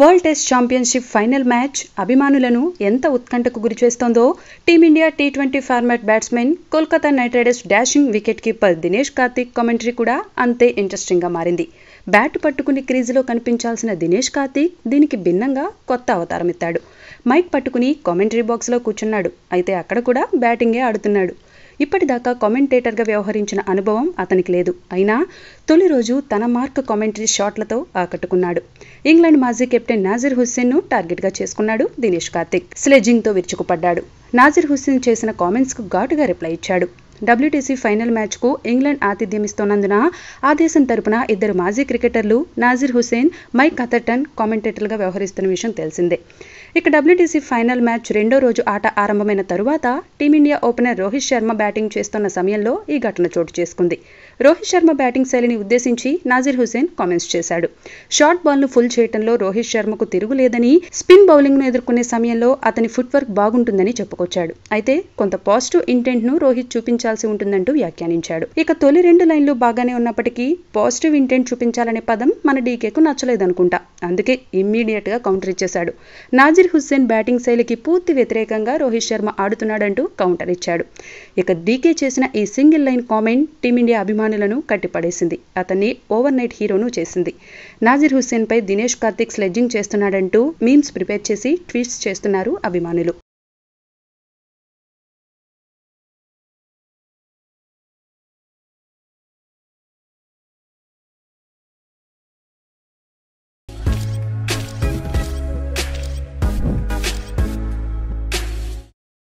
world test championship final match అభిమానులను ఎంత ఉత్కంఠకు గురిచేస్తోందో team india T twenty format batsmen Kolkata knight riders dashing wicket keeper Dinesh Karthik commentary కూడా అంతే ఇంట్రెస్టింగ్గా మారింది బ్యాట్ పట్టుకుని క్రీజులో కనిపించాల్సిన దినేష్ కార్తిక్ దీనికి భిన్నంగా కొత్త అవతారం ఎత్తాడు మైక్ పట్టుకుని కామెంటరీ బాక్స్లో కూర్చున్నాడు అయితే అక్కడ కూడా బ్యాటింగే ఆడుతున్నాడు ఇప్పటిదాకా కామెంటేటర్గా వ్యవహరించిన అనుభవం అతనికి లేదు అయినా తొలి రోజు తన మార్క్ కామెంటరీ షాట్లతో ఆకట్టుకున్నాడు ఇంగ్లాండ్ మాజీ కెప్టెన్ నాజిర్ హుస్సేన్ను టార్గెట్గా చేసుకున్నాడు దినేష్ కార్తిక్ స్లెడ్జింగ్తో విరుచుకుపడ్డాడు నాజిర్ హుస్సేన్ చేసిన కామెంట్స్కు ఘాటుగా రిప్లై ఇచ్చాడు డబ్ల్యూటీసీ ఫైనల్ మ్యాచ్కు ఇంగ్లాండ్ ఆతిథ్యమిస్తోన్నందున ఆ దేశం తరపున ఇద్దరు మాజీ క్రికెటర్లు నాజీర్ హుసేన్ మైక్ కథర్టన్ కామెంటేటర్లుగా వ్యవహరిస్తున్న విషయం తెలిసిందే ఇక డబ్ల్యూటీసీ ఫైనల్ మ్యాచ్ రెండో రోజు ఆట ఆరంభమైన తరువాత team india opener Rohit Sharma batting చేస్తున్న సమయంలో ఈ ఘటన చోటు చేసుకుంది రోహిత్ శర్మ బ్యాటింగ్ శైలిని ఉద్దేశించి నాజిర్ హుసేన్ కామెంట్స్ చేశాడు షార్ట్ బాల్ను ఫుల్ చేయడంలో రోహిత్ శర్మకు తిరుగులేదని స్పిన్ బౌలింగ్ను ఎదుర్కొనే సమయంలో అతని ఫుట్వర్క్ బాగుంటుందని చెప్పుకొచ్చాడు అయితే కొంత పాజిటివ్ ఇంటెంట్ను రోహిత్ చూపించారు చూపించాల్సి ఉంటుందంటూ వ్యాఖ్యానించాడు ఇక తొలి రెండు లైన్లు బాగానే ఉన్నప్పటికీ పాజిటివ్ ఇంటెంట్ చూపించాలనే పదం మన డీకేకు నచ్చలేదనుకుంటా అందుకే ఇమ్మీడియట్ గా కౌంటర్ ఇచ్చేశాడు నాజిర్ హుస్సేన్ బ్యాటింగ్ శైలికి పూర్తి వ్యతిరేకంగా రోహిత్ శర్మ ఆడుతున్నాడంటూ కౌంటర్ ఇచ్చాడు ఇక డీకే చేసిన ఈ సింగిల్ లైన్ కామెంట్ టీమిండియా అభిమానులను కట్టిపడేసింది అతన్ని ఓవర్ నైట్ హీరోను చేసింది నాజిర్ హుస్సేన్ పై దినేష్ కార్తిక్ స్లెడ్జింగ్ చేస్తున్నాడంటూ మీమ్స్ ప్రిపేర్ చేసి ట్వీట్స్ చేస్తున్నారు అభిమానులు